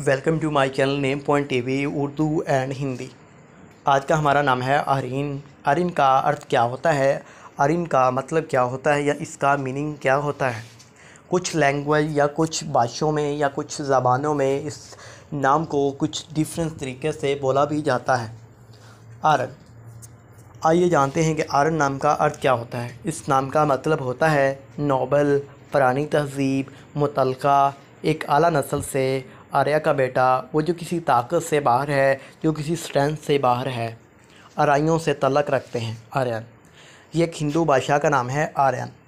welcome to my channel name point TV Urdu and Hindi आज का हमारा नाम है आरिन आरिन का अर्थ क्या होता है आरिन का मतलब क्या होता है या इसका मीनिंग क्या होता है कुछ लैंग्वेज या कुछ भाषाओं में या कुछ ज़बानों में इस नाम को कुछ डिफरेंट तरीके से बोला भी जाता है आरन आइए जानते हैं कि आरन नाम का अर्थ क्या होता है इस नाम का मतलब होता है नोबल पुरानी तहजीब मुतलका एक आला नस्ल से आर्या का बेटा वो जो किसी ताकत से बाहर है जो किसी स्ट्रेंथ से बाहर है आरइयों से तलक रखते हैं आर्यन ये एक हिंदू भाषा का नाम है आर्यन